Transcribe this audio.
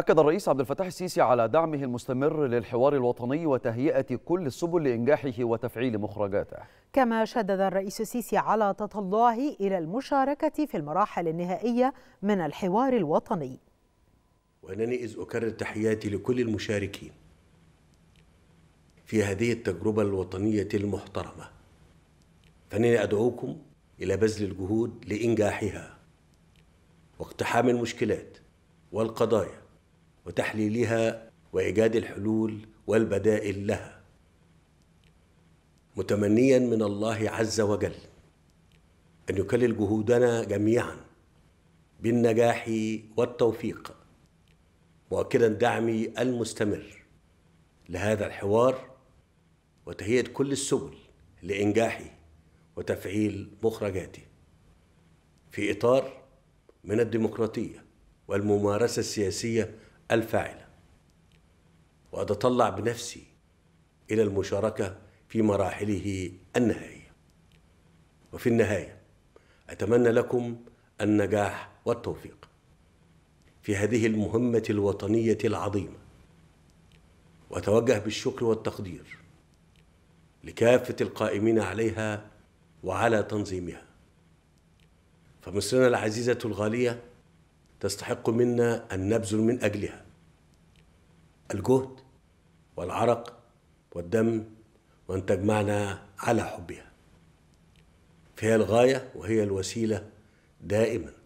أكد الرئيس عبد الفتاح السيسي على دعمه المستمر للحوار الوطني وتهيئة كل السبل لإنجاحه وتفعيل مخرجاته. كما شدد الرئيس السيسي على تطلعه إلى المشاركة في المراحل النهائية من الحوار الوطني. وأنني إذ أكرر تحياتي لكل المشاركين في هذه التجربة الوطنية المحترمة. فإنني أدعوكم إلى بذل الجهود لإنجاحها واقتحام المشكلات والقضايا وتحليلها وايجاد الحلول والبدائل لها متمنيا من الله عز وجل ان يكلل جهودنا جميعا بالنجاح والتوفيق مؤكدا دعمي المستمر لهذا الحوار وتهيئه كل السبل لانجاحه وتفعيل مخرجاته في اطار من الديمقراطيه والممارسه السياسيه الفاعلة وأتطلع بنفسي إلى المشاركة في مراحله النهائية وفي النهاية أتمنى لكم النجاح والتوفيق في هذه المهمة الوطنية العظيمة وأتوجه بالشكر والتقدير لكافة القائمين عليها وعلى تنظيمها فمصرنا العزيزة الغالية تستحق منا أن نبذل من أجلها الجهد والعرق والدم وأن تجمعنا على حبها فهي الغاية وهي الوسيلة دائما